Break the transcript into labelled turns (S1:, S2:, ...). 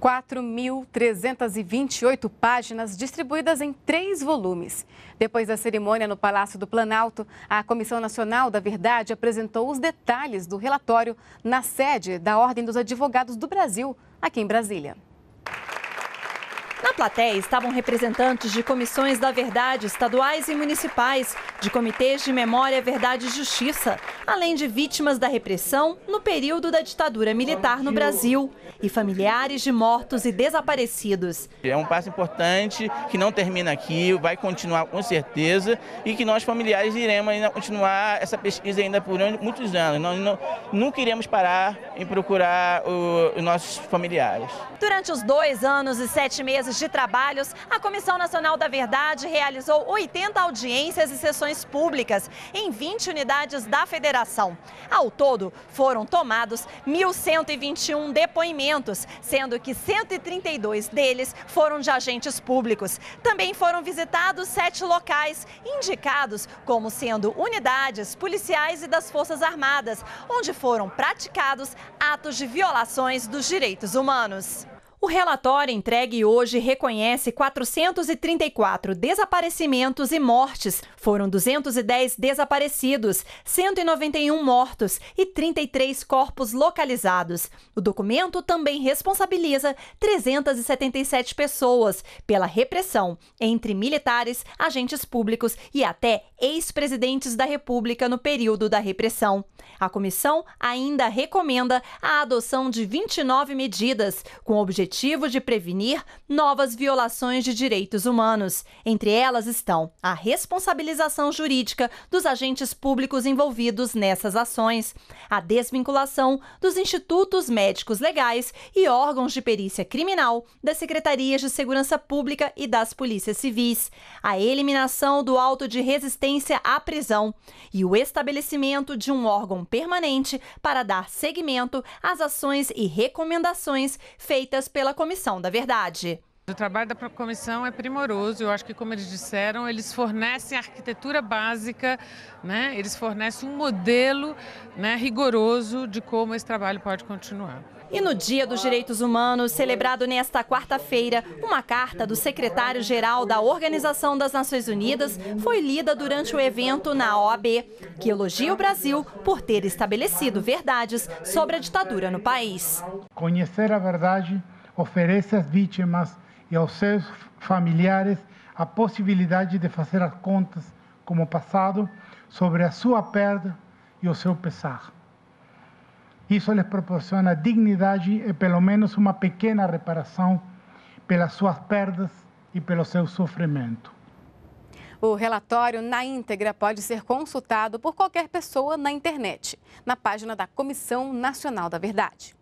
S1: 4.328 páginas distribuídas em três volumes. Depois da cerimônia no Palácio do Planalto, a Comissão Nacional da Verdade apresentou os detalhes do relatório na sede da Ordem dos Advogados do Brasil, aqui em Brasília. Na
S2: plateia estavam representantes de comissões da verdade estaduais e municipais, de comitês de memória, verdade e justiça, além de vítimas da repressão no período da ditadura militar no Brasil e familiares de mortos e desaparecidos.
S1: É um passo importante que não termina aqui, vai continuar com certeza e que nós familiares iremos ainda continuar essa pesquisa ainda por muitos anos. Nós não, nunca iremos parar em procurar o, os nossos familiares.
S2: Durante os dois anos e sete meses de trabalhos, a Comissão Nacional da Verdade realizou 80 audiências e sessões públicas em 20 unidades da federação. Ao todo, foram tomados 1.121 depoimentos, sendo que 132 deles foram de agentes públicos. Também foram visitados sete locais, indicados como sendo unidades policiais e das Forças Armadas, onde foram praticados atos de violações dos direitos humanos. O relatório entregue hoje reconhece 434 desaparecimentos e mortes. Foram 210 desaparecidos, 191 mortos e 33 corpos localizados. O documento também responsabiliza 377 pessoas pela repressão entre militares, agentes públicos e até ex-presidentes da República no período da repressão. A comissão ainda recomenda a adoção de 29 medidas com o objetivo objetivo de prevenir novas violações de direitos humanos. Entre elas estão a responsabilização jurídica dos agentes públicos envolvidos nessas ações, a desvinculação dos institutos médicos legais e órgãos de perícia criminal das secretarias de segurança pública e das polícias civis, a eliminação do auto de resistência à prisão e o estabelecimento de um órgão permanente para dar seguimento às ações e recomendações feitas
S3: pela pela Comissão da Verdade. O trabalho da comissão é primoroso. Eu acho que, como eles disseram, eles fornecem a arquitetura básica, né? eles fornecem um modelo né, rigoroso de como esse trabalho pode continuar. E no Dia dos Direitos Humanos,
S2: celebrado nesta quarta-feira, uma carta do secretário-geral da Organização das Nações Unidas foi lida durante o evento na OAB, que elogia o Brasil por ter estabelecido verdades sobre a ditadura no país.
S3: Conhecer a verdade oferece às vítimas e aos seus familiares a possibilidade de fazer as contas como passado sobre a sua perda e o seu pesar. Isso lhes proporciona dignidade e pelo menos uma pequena reparação pelas suas perdas e pelo seu sofrimento.
S1: O relatório na íntegra pode ser consultado por qualquer pessoa na internet, na página da Comissão Nacional da Verdade.